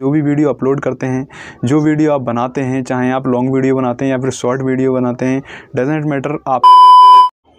जो भी video upload करते हैं जो वीडियो आप बनाते हैं चाहे आप लॉन्ग वीडियो बनाते हैं या फिर शॉर्ट वीडियो बनाते हैं डजेंट मैटर आप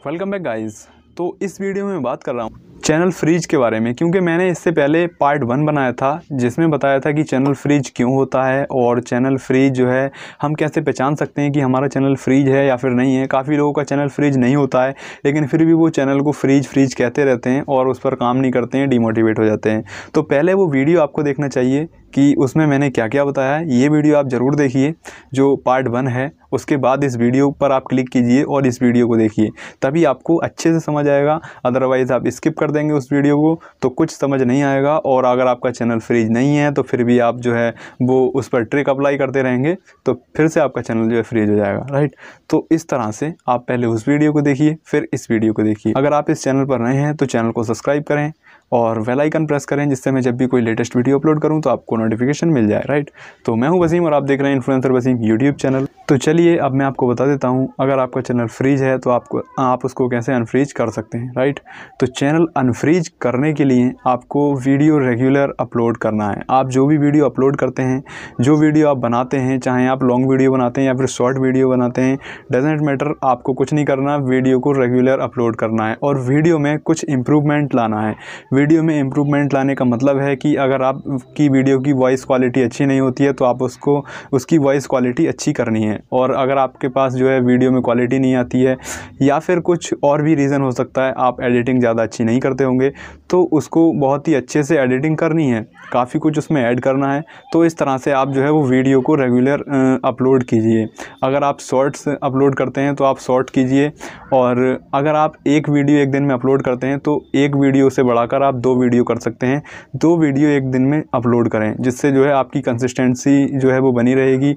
वेलकम बैक गाइस तो इस वीडियो में बात कर रहा हूँ चैनल फ्रीज के बारे में क्योंकि मैंने इससे पहले पार्ट वन बनाया था जिसमें बताया था कि चैनल फ्रीज क्यों होता है और चैनल फ्रीज जो है हम कैसे पहचान सकते हैं कि हमारा चैनल फ्रीज है या फिर नहीं है काफ़ी लोगों का चैनल फ्रीज नहीं होता है लेकिन फिर भी वो चैनल को फ्रीज फ्रीज कहते रहते हैं और उस पर काम नहीं करते हैं डिमोटिवेट हो जाते हैं तो पहले वो वीडियो आपको देखना चाहिए कि उसमें मैंने क्या क्या बताया है ये वीडियो आप ज़रूर देखिए जो पार्ट वन है उसके बाद इस वीडियो पर आप क्लिक कीजिए और इस वीडियो को देखिए तभी आपको अच्छे से समझ आएगा अदरवाइज़ आप स्किप कर देंगे उस वीडियो को तो कुछ समझ नहीं आएगा और अगर आपका चैनल फ्रीज नहीं है तो फिर भी आप जो है वो उस पर ट्रिक अप्लाई करते रहेंगे तो फिर से आपका चैनल जो है फ्रीज हो जाएगा राइट तो इस तरह से आप पहले उस वीडियो को देखिए फिर इस वीडियो को देखिए अगर आप इस चैनल पर नए हैं तो चैनल को सब्सक्राइब करें और वेल आइकन प्रेस करें जिससे मैं जब भी कोई लेटेस्ट वीडियो अपलोड करूं तो आपको नोटिफिकेशन मिल जाए राइट तो मैं हूं वसीम और आप देख रहे हैं इन्फ्लुएंसर वसीम यूट्यूब चैनल तो चलिए अब मैं आपको बता देता हूं अगर आपका चैनल फ्रीज है तो आपको आप उसको कैसे अनफ्रीज कर सकते हैं राइट तो चैनल अनफ्रीज करने के लिए आपको वीडियो रेगुलर अपलोड करना है आप जो भी वीडियो अपलोड करते हैं जो वीडियो आप बनाते हैं चाहे आप लॉन्ग वीडियो बनाते हैं या फिर शॉर्ट वीडियो बनाते हैं डजेंट मैटर आपको कुछ नहीं करना वीडियो को रेगुलर अपलोड करना है और वीडियो में कुछ इम्प्रूवमेंट लाना है वीडियो में इम्प्रूवमेंट लाने का मतलब है कि अगर आपकी वीडियो की वॉइस क्वालिटी अच्छी नहीं होती है तो आप उसको उसकी वॉइस क्वालिटी अच्छी करनी है और अगर आपके पास जो है वीडियो में क्वालिटी नहीं आती है या फिर कुछ और भी रीज़न हो सकता है आप एडिटिंग ज़्यादा अच्छी नहीं करते होंगे तो उसको बहुत ही अच्छे से एडिटिंग करनी है काफ़ी कुछ उसमें ऐड करना है तो इस तरह से आप जो है वो वीडियो को रेगुलर अपलोड कीजिए अगर आप शॉर्ट्स अपलोड करते हैं तो आप शॉर्ट कीजिए और अगर आप एक वीडियो एक दिन में अपलोड करते हैं तो एक वीडियो से बढ़ाकर आप दो वीडियो कर सकते हैं दो वीडियो एक दिन में अपलोड करें जिससे जो है आपकी कंसिस्टेंसी जो है वो बनी रहेगी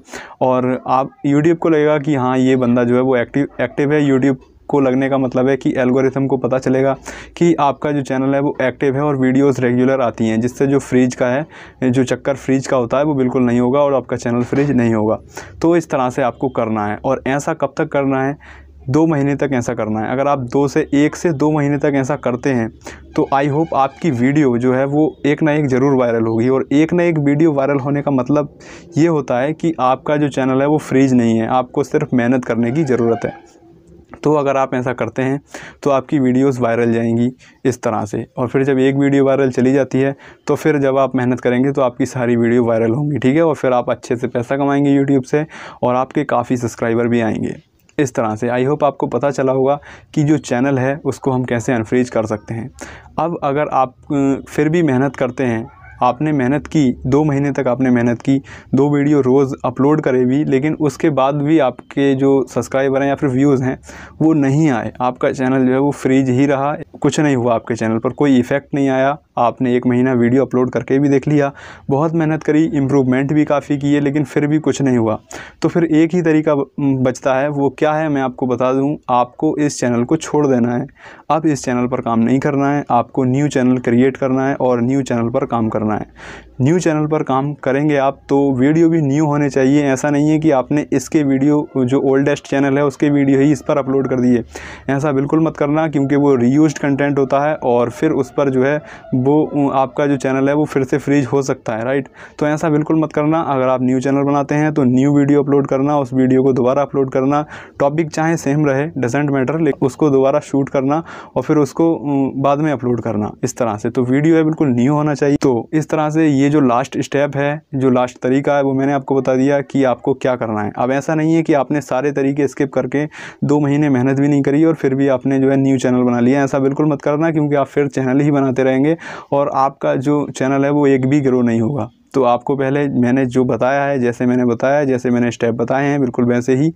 और आप यूट्यूब को लगेगा कि हाँ ये बंदा जो है वो एक्टिव एक्टिव है यूट्यूब को लगने का मतलब है कि एल्गोरिथम को पता चलेगा कि आपका जो चैनल है वो एक्टिव है और वीडियोस रेगुलर आती हैं जिससे जो फ्रिज का है जो चक्कर फ्रिज का होता है वो बिल्कुल नहीं होगा और आपका चैनल फ्रिज नहीं होगा तो इस तरह से आपको करना है और ऐसा कब तक करना है दो महीने तक ऐसा करना है अगर आप दो से एक से दो महीने तक ऐसा करते हैं तो आई होप आपकी वीडियो जो है वो एक ना एक ज़रूर वायरल होगी और एक ना एक वीडियो वायरल होने का मतलब ये होता है कि आपका जो चैनल है वो फ्रीज नहीं है आपको सिर्फ मेहनत करने की ज़रूरत है तो अगर आप ऐसा करते हैं तो आपकी वीडियोस वायरल जाएंगी इस तरह से और फिर जब एक वीडियो वायरल चली जाती है तो फिर जब आप मेहनत करेंगे तो आपकी सारी वीडियो वायरल होंगी ठीक है और फिर आप अच्छे से पैसा कमाएंगे यूट्यूब से और आपके काफ़ी सब्सक्राइबर भी आएंगे इस तरह से आई होप आपको पता चला होगा कि जो चैनल है उसको हम कैसे अनफ्रीज कर सकते हैं अब अगर आप फिर भी मेहनत करते हैं आपने मेहनत की दो महीने तक आपने मेहनत की दो वीडियो रोज़ अपलोड करे भी लेकिन उसके बाद भी आपके जो सब्सक्राइबर हैं या फिर व्यूज़ हैं वो नहीं आए आपका चैनल जो है वो फ्रीज ही रहा कुछ नहीं हुआ आपके चैनल पर कोई इफ़ेक्ट नहीं आया आपने एक महीना वीडियो अपलोड करके भी देख लिया बहुत मेहनत करी इम्प्रूवमेंट भी काफ़ी की है लेकिन फिर भी कुछ नहीं हुआ तो फिर एक ही तरीका बचता है वो क्या है मैं आपको बता दूँ आपको इस चैनल को छोड़ देना है अब इस चैनल पर काम नहीं करना है आपको न्यू चैनल क्रिएट करना है और न्यू चैनल पर काम करना है न्यू चैनल पर काम करेंगे आप तो वीडियो भी न्यू होने चाहिए ऐसा नहीं है कि आपने इसके वीडियो जो ओल्डेस्ट चैनल है उसके वीडियो ही इस पर अपलोड कर दिए ऐसा बिल्कुल मत करना क्योंकि वो रीयूज कंटेंट होता है और फिर उस पर जो है वो वो आपका जो चैनल है वो फिर से फ्रीज हो सकता है राइट तो ऐसा बिल्कुल मत करना अगर आप न्यू चैनल बनाते हैं तो न्यू वीडियो अपलोड करना उस वीडियो को दोबारा अपलोड करना टॉपिक चाहे सेम रहे डजेंट मैटर लेकिन उसको दोबारा शूट करना और फिर उसको बाद में अपलोड करना इस तरह से तो वीडियो है बिल्कुल न्यू होना चाहिए तो इस तरह से ये जो लास्ट स्टेप है जो लास्ट तरीका है वो मैंने आपको बता दिया कि आपको क्या करना है अब ऐसा नहीं है कि आपने सारे तरीके स्किप करके दो महीने मेहनत भी नहीं करी और फिर भी आपने जो है न्यू चैनल बना लिया ऐसा बिल्कुल मत करना क्योंकि आप फिर चैनल ही बनाते रहेंगे और आपका जो चैनल है वो एक भी ग्रो नहीं होगा तो आपको पहले मैंने जो बताया है जैसे मैंने बताया जैसे मैंने स्टेप बताए हैं बिल्कुल वैसे ही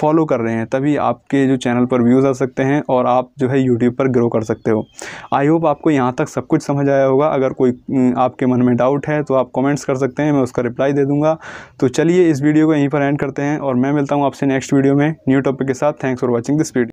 फॉलो कर रहे हैं तभी आपके जो चैनल पर व्यूज़ आ सकते हैं और आप जो है यूट्यूब पर ग्रो कर सकते हो आई होप आपको यहाँ तक सब कुछ समझ आया होगा अगर कोई आपके मन में डाउट है तो आप कॉमेंट्स कर सकते हैं मैं उसका रिप्लाई दे दूँगा तो चलिए इस वीडियो को यहीं पर एंड करते हैं और मैं मिलता हूँ आपसे नेक्स्ट वीडियो में न्यू टॉपिक के साथ thanks for watching this video